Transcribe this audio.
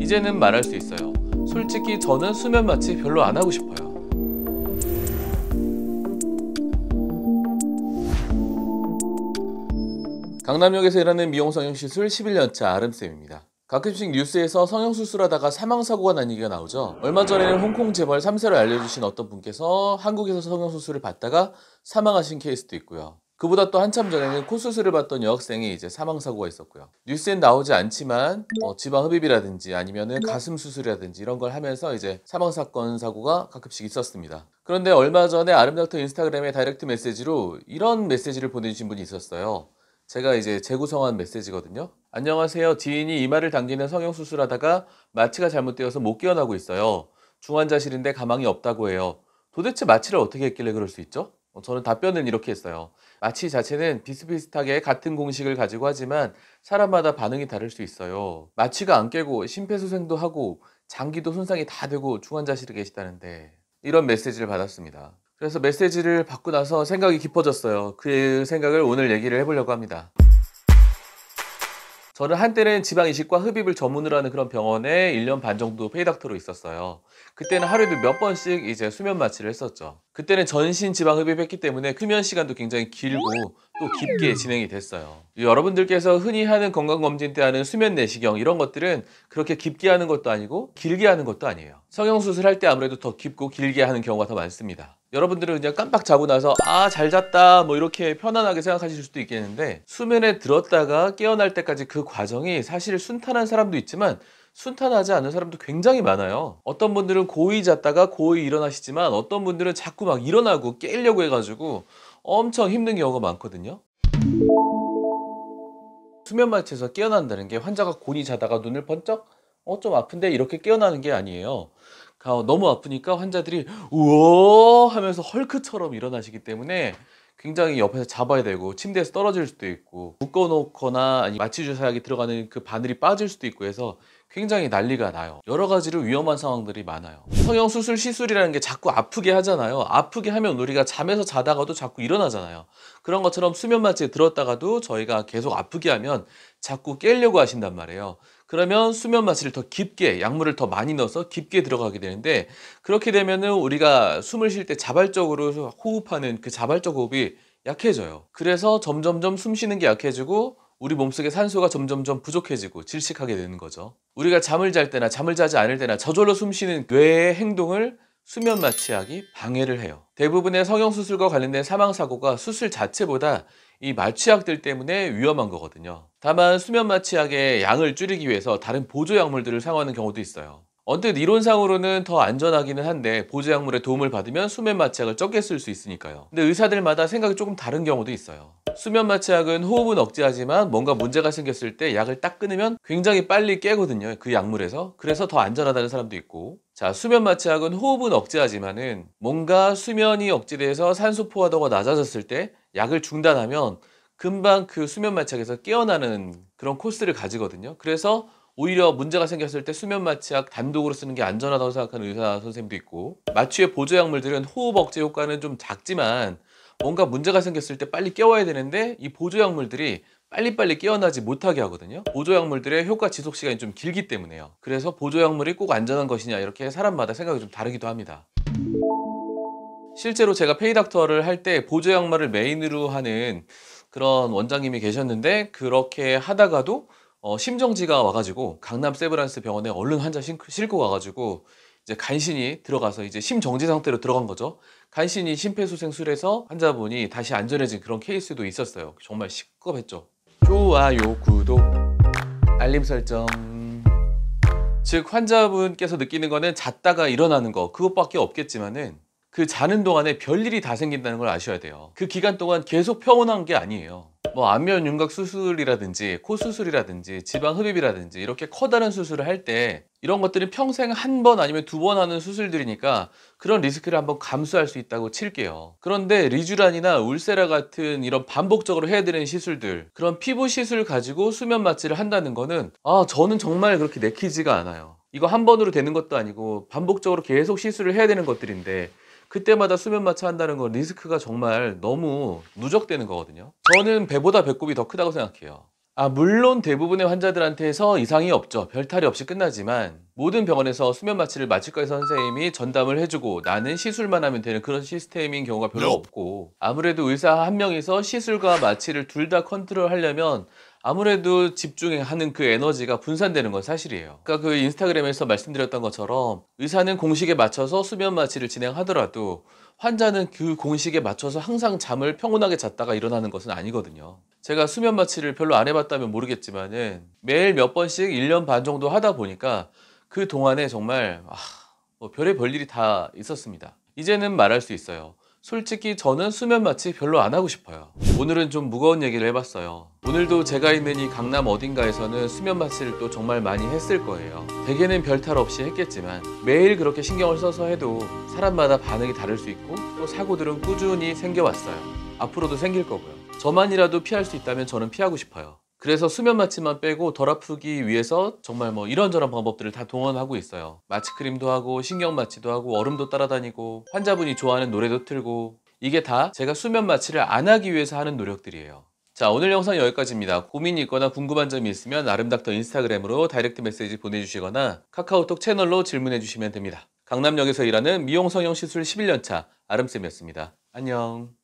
이제는 말할 수 있어요. 솔직히 저는 수면 마취 별로 안 하고 싶어요. 강남역에서 일하는 미용 성형시술 11년차 아름쌤입니다. 가끔씩 뉴스에서 성형수술하다가 사망사고가 난 얘기가 나오죠. 얼마 전에는 홍콩 재벌 3세를 알려주신 어떤 분께서 한국에서 성형수술을 받다가 사망하신 케이스도 있고요. 그보다 또 한참 전에는 코 수술을 받던 여학생이 이제 사망 사고가 있었고요. 뉴스엔 나오지 않지만 어, 지방 흡입이라든지 아니면 가슴 수술이라든지 이런 걸 하면서 이제 사망 사건 사고가 가끔씩 있었습니다. 그런데 얼마 전에 아름닥터 인스타그램에 다이렉트 메시지로 이런 메시지를 보내주신 분이 있었어요. 제가 이제 재구성한 메시지거든요. 안녕하세요. 지인이 이마를 당기는 성형수술 하다가 마취가 잘못되어서 못 깨어나고 있어요. 중환자실인데 가망이 없다고 해요. 도대체 마취를 어떻게 했길래 그럴 수 있죠? 어, 저는 답변을 이렇게 했어요. 마취 자체는 비슷비슷하게 같은 공식을 가지고 하지만 사람마다 반응이 다를 수 있어요. 마취가 안 깨고 심폐소생도 하고 장기도 손상이 다 되고 중환자실에 계시다는데 이런 메시지를 받았습니다. 그래서 메시지를 받고 나서 생각이 깊어졌어요. 그 생각을 오늘 얘기를 해보려고 합니다. 저는 한때는 지방이식과 흡입을 전문으로 하는 그런 병원에 1년 반 정도 페이닥터로 있었어요. 그때는 하루에도 몇 번씩 이제 수면 마취를 했었죠. 그때는 전신 지방 흡입했기 때문에 수면 시간도 굉장히 길고 또 깊게 음. 진행이 됐어요. 여러분들께서 흔히 하는 건강검진 때 하는 수면 내시경 이런 것들은 그렇게 깊게 하는 것도 아니고 길게 하는 것도 아니에요. 성형수술 할 때 아무래도 더 깊고 길게 하는 경우가 더 많습니다. 여러분들은 그냥 깜빡 자고 나서 아 잘 잤다 뭐 이렇게 편안하게 생각하실 수도 있겠는데 수면에 들었다가 깨어날 때까지 그 과정이 사실 순탄한 사람도 있지만 순탄하지 않은 사람도 굉장히 많아요. 어떤 분들은 고이 잤다가 고이 일어나시지만 어떤 분들은 자꾸 막 일어나고 깨려고 해가지고 엄청 힘든 경우가 많거든요. 수면 마취에서 깨어난다는 게 환자가 고니 자다가 눈을 번쩍 어좀 아픈데 이렇게 깨어나는 게 아니에요. 너무 아프니까 환자들이 우어 하면서 헐크처럼 일어나시기 때문에 굉장히 옆에서 잡아야 되고 침대에서 떨어질 수도 있고 묶어놓거나 아니 마취 주사약이 들어가는 그 바늘이 빠질 수도 있고 해서 굉장히 난리가 나요 여러 가지로 위험한 상황들이 많아요 성형수술 시술이라는 게 자꾸 아프게 하잖아요 아프게 하면 우리가 잠에서 자다가도 자꾸 일어나잖아요 그런 것처럼 수면마취에 들었다가도 저희가 계속 아프게 하면 자꾸 깨려고 하신단 말이에요 그러면 수면마취를 더 깊게 약물을 더 많이 넣어서 깊게 들어가게 되는데 그렇게 되면은 우리가 숨을 쉴 때 자발적으로 호흡하는 그 자발적 호흡이 약해져요 그래서 점점점 숨 쉬는 게 약해지고 우리 몸속에 산소가 점점점 부족해지고 질식하게 되는 거죠. 우리가 잠을 잘 때나 잠을 자지 않을 때나 저절로 숨쉬는 뇌의 행동을 수면 마취약이 방해를 해요. 대부분의 성형수술과 관련된 사망사고가 수술 자체보다 이 마취약들 때문에 위험한 거거든요. 다만 수면 마취약의 양을 줄이기 위해서 다른 보조약물들을 사용하는 경우도 있어요. 언뜻 이론상으로는 더 안전하기는 한데 보조약물에 도움을 받으면 수면 마취약을 적게 쓸 수 있으니까요. 근데 의사들마다 생각이 조금 다른 경우도 있어요. 수면 마취약은 호흡은 억제하지만 뭔가 문제가 생겼을 때 약을 딱 끊으면 굉장히 빨리 깨거든요. 그 약물에서. 그래서 더 안전하다는 사람도 있고 자 수면 마취약은 호흡은 억제하지만은 뭔가 수면이 억제돼서 산소 포화도가 낮아졌을 때 약을 중단하면 금방 그 수면 마취약에서 깨어나는 그런 코스를 가지거든요. 그래서 오히려 문제가 생겼을 때 수면 마취약 단독으로 쓰는 게 안전하다고 생각하는 의사 선생님도 있고 마취의 보조 약물들은 호흡 억제 효과는 좀 작지만 뭔가 문제가 생겼을 때 빨리 깨워야 되는데 이 보조 약물들이 빨리빨리 깨어나지 못하게 하거든요 보조약물들의 효과 지속 시간이 좀 길기 때문에요 그래서 보조약물이 꼭 안전한 것이냐 이렇게 사람마다 생각이 좀 다르기도 합니다 실제로 제가 페이닥터를 할 때 보조약물을 메인으로 하는 그런 원장님이 계셨는데 그렇게 하다가도 어, 심정지가 와가지고 강남 세브란스 병원에 얼른 환자 싣고 와가지고 이제 간신히 들어가서 이제 심정지 상태로 들어간 거죠. 간신히 심폐소생술에서 환자분이 다시 안전해진 그런 케이스도 있었어요. 정말 시급했죠. 좋아요, 구독, 알림 설정. 즉 환자분께서 느끼는 거는 잤다가 일어나는 거 그것밖에 없겠지만은 그 자는 동안에 별일이 다 생긴다는 걸 아셔야 돼요. 그 기간 동안 계속 평온한 게 아니에요. 뭐 안면 윤곽 수술이라든지 코 수술이라든지 지방 흡입이라든지 이렇게 커다란 수술을 할 때 이런 것들이 평생 한 번 아니면 두 번 하는 수술들이니까 그런 리스크를 한번 감수할 수 있다고 칠게요. 그런데 리쥬란이나 울세라 같은 이런 반복적으로 해야 되는 시술들 그런 피부 시술 가지고 수면 마취를 한다는 거는 아 저는 정말 그렇게 내키지가 않아요. 이거 한 번으로 되는 것도 아니고 반복적으로 계속 시술을 해야 되는 것들인데 그때마다 수면 마취 한다는 건 리스크가 정말 너무 누적되는 거거든요. 저는 배보다 배꼽이 더 크다고 생각해요. 아, 물론 대부분의 환자들한테서 이상이 없죠. 별탈이 없이 끝나지만 모든 병원에서 수면 마취를 마취과에서 선생님이 전담을 해주고 나는 시술만 하면 되는 그런 시스템인 경우가 별로 네. 없고 아무래도 의사 한 명이서 시술과 마취를 둘 다 컨트롤 하려면 아무래도 집중하는 그 에너지가 분산되는 건 사실이에요. 그러니까그 인스타그램에서 말씀드렸던 것처럼 의사는 공식에 맞춰서 수면 마취를 진행하더라도 환자는 그 공식에 맞춰서 항상 잠을 평온하게 잤다가 일어나는 것은 아니거든요. 제가 수면 마취를 별로 안 해봤다면 모르겠지만은 매일 몇 번씩 1년 반 정도 하다 보니까 그 동안에 정말 아, 뭐 별의 별 일이 다 있었습니다. 이제는 말할 수 있어요. 솔직히 저는 수면 마취 별로 안 하고 싶어요 오늘은 좀 무거운 얘기를 해봤어요 오늘도 제가 있는 이 강남 어딘가에서는 수면 마취를 또 정말 많이 했을 거예요 대개는 별 탈 없이 했겠지만 매일 그렇게 신경을 써서 해도 사람마다 반응이 다를 수 있고 또 사고들은 꾸준히 생겨왔어요 앞으로도 생길 거고요 저만이라도 피할 수 있다면 저는 피하고 싶어요 그래서 수면 마취만 빼고 덜 아프기 위해서 정말 뭐 이런저런 방법들을 다 동원하고 있어요. 마취크림도 하고 신경 마취도 하고 얼음도 따라다니고 환자분이 좋아하는 노래도 틀고 이게 다 제가 수면 마취를 안 하기 위해서 하는 노력들이에요. 자 오늘 영상 여기까지입니다. 고민이 있거나 궁금한 점이 있으면 아름닥터 인스타그램으로 다이렉트 메시지 보내주시거나 카카오톡 채널로 질문해 주시면 됩니다. 강남역에서 일하는 미용 성형시술 11년차 아름쌤이었습니다. 안녕